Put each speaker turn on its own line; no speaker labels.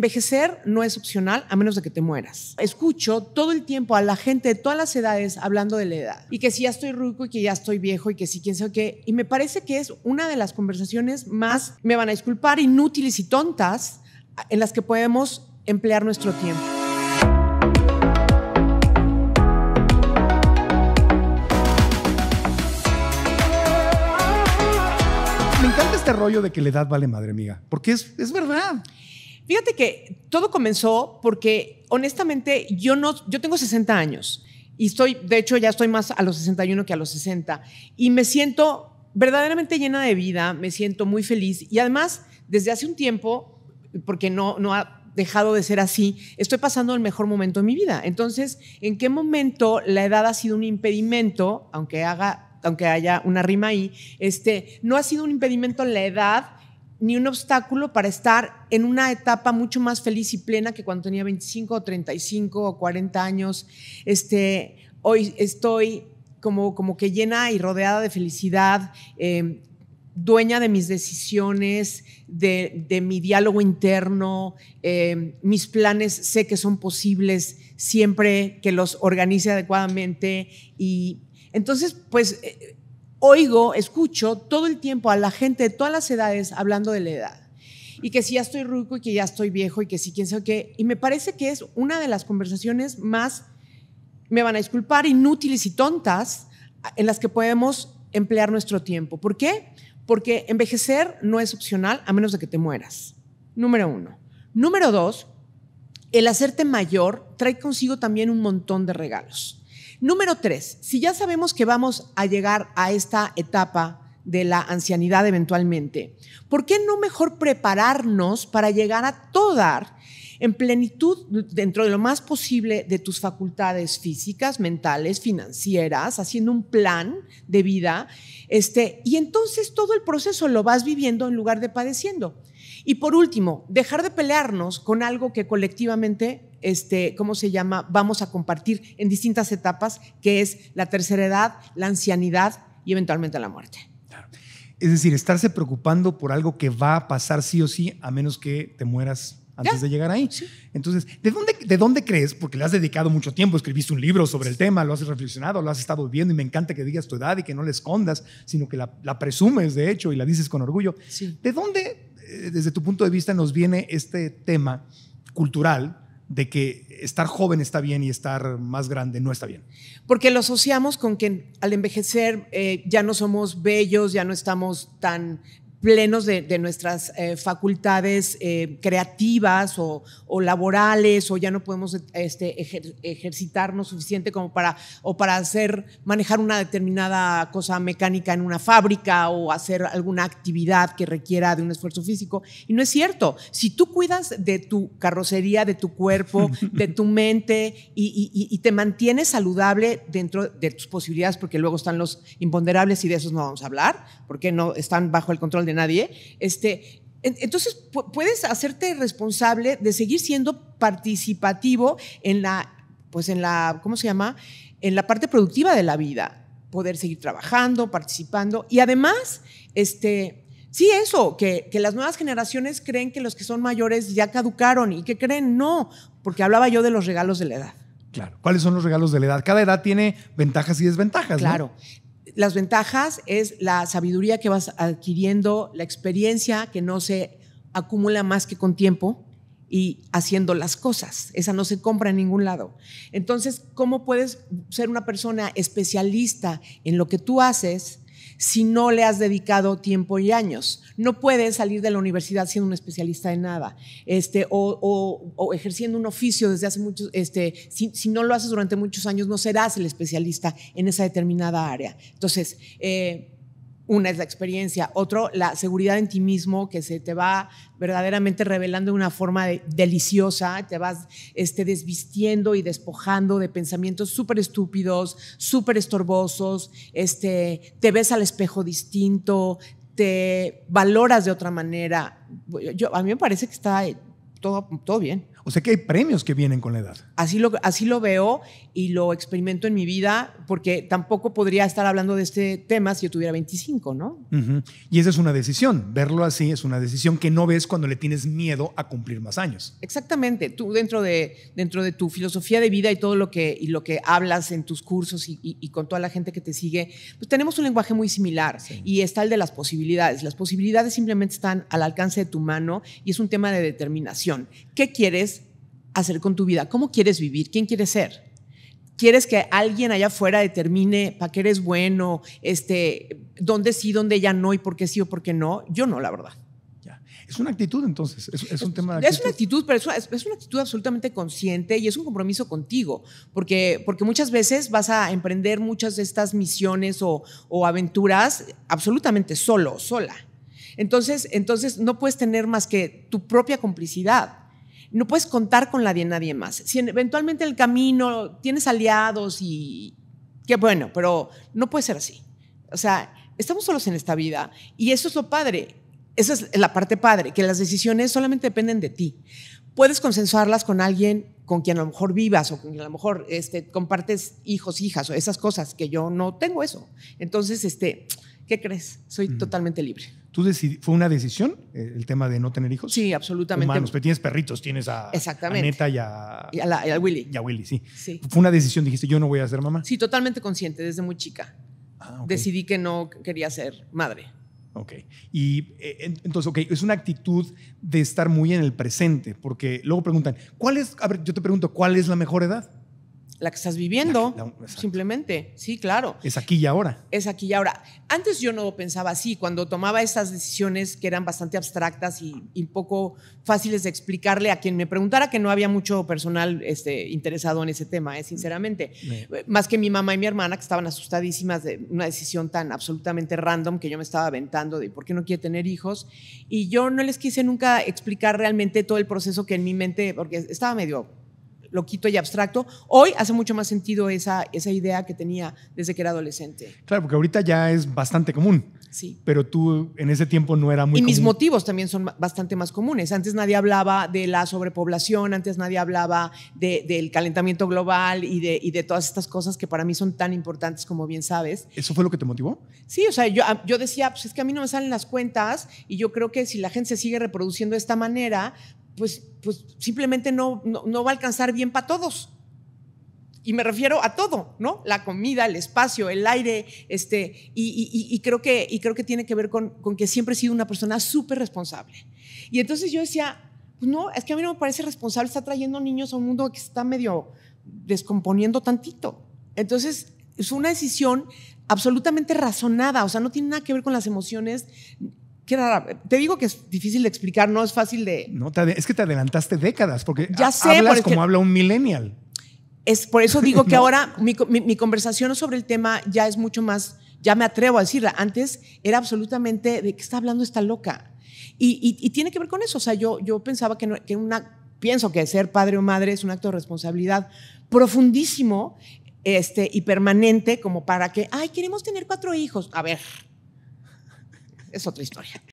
Envejecer no es opcional a menos de que te mueras. Escucho todo el tiempo a la gente de todas las edades hablando de la edad y que si ya estoy rico y que ya estoy viejo y que si quién sabe qué. Y me parece que es una de las conversaciones más, me van a disculpar, inútiles y tontas en las que podemos emplear nuestro tiempo.
Me encanta este rollo de que la edad vale madre, amiga, porque es,
es verdad. Fíjate que todo comenzó porque honestamente yo no, yo tengo 60 años y estoy, de hecho ya estoy más a los 61 que a los 60 y me siento verdaderamente llena de vida, me siento muy feliz y además desde hace un tiempo, porque no, no ha dejado de ser así, estoy pasando el mejor momento de mi vida. Entonces, ¿en qué momento la edad ha sido un impedimento, aunque haga aunque haya una rima ahí, este, no ha sido un impedimento la edad ni un obstáculo para estar en una etapa mucho más feliz y plena que cuando tenía 25 o 35 o 40 años. Este, hoy estoy como, como que llena y rodeada de felicidad, em, dueña de mis decisiones, de, mi diálogo interno, em, mis planes sé que son posibles siempre que los organice adecuadamente y entonces, pues... Eh, oigo, escucho todo el tiempo a la gente de todas las edades hablando de la edad. Y que si ya estoy ruco y que ya estoy viejo y que si quién sabe qué. Y me parece que es una de las conversaciones más, me van a disculpar, inútiles y tontas en las que podemos emplear nuestro tiempo. ¿Por qué? Porque envejecer no es opcional a menos de que te mueras. Número uno. Número dos, el hacerte mayor trae consigo también un montón de regalos. Número tres, si ya sabemos que vamos a llegar a esta etapa de la ancianidad eventualmente, ¿por qué no mejor prepararnos para llegar a todo en plenitud dentro de lo más posible de tus facultades físicas, mentales, financieras, haciendo un plan de vida, este, y entonces todo el proceso lo vas viviendo en lugar de padeciendo. Y por último, dejar de pelearnos con algo que colectivamente este, ¿cómo se llama? Vamos a compartir en distintas etapas, que es la tercera edad, la ancianidad y eventualmente la muerte.
Es decir, estarse preocupando por algo que va a pasar sí o sí, a menos que te mueras antes de llegar ahí. Entonces, ¿de dónde, ¿de dónde crees? Porque le has dedicado mucho tiempo, escribiste un libro sobre el tema, lo has reflexionado, lo has estado viendo y me encanta que digas tu edad y que no la escondas, sino que la, presumes, de hecho, y la dices con orgullo. ¿De dónde, eh, desde tu punto de vista, nos viene este tema cultural de que estar joven está bien y estar más grande no está bien.
Porque lo asociamos con que al envejecer eh, ya no somos bellos, ya no estamos tan plenos de, nuestras eh, facultades eh, creativas o, laborales o ya no podemos este, ejercitarnos suficiente como para o para hacer manejar una determinada cosa mecánica en una fábrica o hacer alguna actividad que requiera de un esfuerzo físico y no es cierto si tú cuidas de tu carrocería de tu cuerpo de tu mente y, y te mantienes saludable dentro de tus posibilidades porque luego están los imponderables y de esos no vamos a hablar porque no están bajo el control de nadie, este, entonces puedes hacerte responsable de seguir siendo participativo en la, pues en la, ¿cómo se llama? En la parte productiva de la vida, poder seguir trabajando, participando y además, este, Sí, eso, que, las nuevas generaciones creen que los que son mayores ya caducaron y que creen no, porque hablaba yo de los regalos de la edad.
Claro, ¿cuáles son los regalos de la edad? Cada edad tiene ventajas y desventajas. Claro,
las ventajas es la sabiduría que vas adquiriendo, la experiencia que no se acumula más que con tiempo y haciendo las cosas. Esa no se compra en ningún lado. Entonces, ¿cómo puedes ser una persona especialista en lo que tú haces si no le has dedicado tiempo y años. No puedes salir de la universidad siendo un especialista en nada este, o, ejerciendo un oficio desde hace muchos, este, si, no lo haces durante muchos años, no serás el especialista en esa determinada área. Entonces, eh, una es la experiencia, otro la seguridad en ti mismo que se te va verdaderamente revelando de una forma deliciosa, te vas este, desvistiendo y despojando de pensamientos súper estúpidos, súper estorbosos, este, te ves al espejo distinto, te valoras de otra manera. Yo, a mí me parece que está todo, todo bien.
O sea que hay premios que vienen con la edad.
Así lo, así lo veo y lo experimento en mi vida, porque tampoco podría estar hablando de este tema si yo tuviera 25, ¿no?
Y esa es una decisión. Verlo así es una decisión que no ves cuando le tienes miedo a cumplir más años.
Exactamente. Tú dentro de, dentro de tu filosofía de vida y todo lo que, y lo que hablas en tus cursos y, con toda la gente que te sigue, pues tenemos un lenguaje muy similar y está el de las posibilidades. Las posibilidades simplemente están al alcance de tu mano y es un tema de determinación. ¿Qué quieres? hacer con tu vida? ¿Cómo quieres vivir? ¿Quién quieres ser? ¿Quieres que alguien allá afuera determine para qué eres bueno, este, dónde sí, dónde ya no y por qué sí o por qué no? Yo no, la verdad.
Es una actitud entonces, es, un tema Es una actitud, pero es,
una actitud absolutamente consciente y es un compromiso contigo, porque, porque muchas veces vas a emprender muchas de estas misiones o, o aventuras absolutamente solo, sola. Entonces, entonces no puedes tener más que tu propia complicidad no puedes contar con nadie nadie más. Si eventualmente el camino tienes aliados y qué bueno, pero no puede ser así. O sea, estamos solos en esta vida y eso es lo padre. Esa es la parte padre, que las decisiones solamente dependen de ti. Puedes consensuarlas con alguien con quien a lo mejor vivas o con quien a lo mejor este, compartes hijos, hijas o esas cosas, que yo no tengo eso. Entonces, este, ¿qué crees? Soy totalmente
libre. ¿Tú fue una decisión eh, el tema de no tener hijos? Sí, absolutamente. Humanos, pero tienes perritos, tienes a, Exactamente. Neta y a, y a, Willy. Y a Willy, sí. Fue una decisión, dijiste, yo no voy a ser mamá.
Sí, totalmente consciente, desde muy chica.
Ah, Decidí
que no quería ser madre.
Ok. Y eh, entonces, ok, es una actitud de estar muy en el presente, porque luego preguntan, ¿cuál es, a ver, yo te pregunto, ¿cuál es la mejor edad? la que estás viviendo,
simplemente. Sí, claro.
Es aquí y ahora.
Es aquí y ahora. Antes yo no pensaba así, cuando tomaba estas decisiones que eran bastante abstractas y, un poco fáciles de explicarle a quien me preguntara, que no había mucho personal este, interesado en ese tema, eh, sinceramente. Más que mi mamá y mi hermana, que estaban asustadísimas de una decisión tan absolutamente random que yo me estaba aventando de por qué no quiere tener hijos. Y yo no les quise nunca explicar realmente todo el proceso que en mi mente, porque estaba medio loquito y abstracto. Hoy hace mucho más sentido esa, esa idea que tenía desde que era adolescente.
Claro, porque ahorita ya es bastante común. Sí. Pero tú en ese tiempo no era muy Y mis
motivos también son bastante más comunes. Antes nadie hablaba de la sobrepoblación, antes nadie hablaba del calentamiento global y de, de todas estas cosas que para mí son tan importantes, como bien sabes.
¿Eso fue lo que te motivó?
Sí, o sea, yo, yo decía, pues es que a mí no me salen las cuentas y yo creo que si la gente se sigue reproduciendo de esta manera, pues, pues, simplemente no, no, va a alcanzar bien para todos. Y me refiero a todo, ¿no? La comida, el espacio, el aire, este, y, creo, que, y creo que tiene que ver con, que siempre he sido una persona súper responsable. Y entonces yo decía, pues no, es que a mí no me parece responsable estar trayendo niños a un mundo que está medio descomponiendo tantito. Entonces, es una decisión absolutamente razonada, o sea, no tiene nada que ver con las emociones te digo que es difícil de explicar, no es fácil de.
No, es que te adelantaste décadas, porque ya hablas como habla un millennial.
Es por eso digo que ahora mi, conversación sobre el tema ya es mucho más, ya me atrevo a decirla. Antes era absolutamente de qué está hablando esta loca. Y, tiene que ver con eso. O sea, yo, pensaba que, que una. Pienso que ser padre o madre es un acto de responsabilidad profundísimo este, y permanente, como para que, ay, queremos tener cuatro hijos. A ver, es otra historia.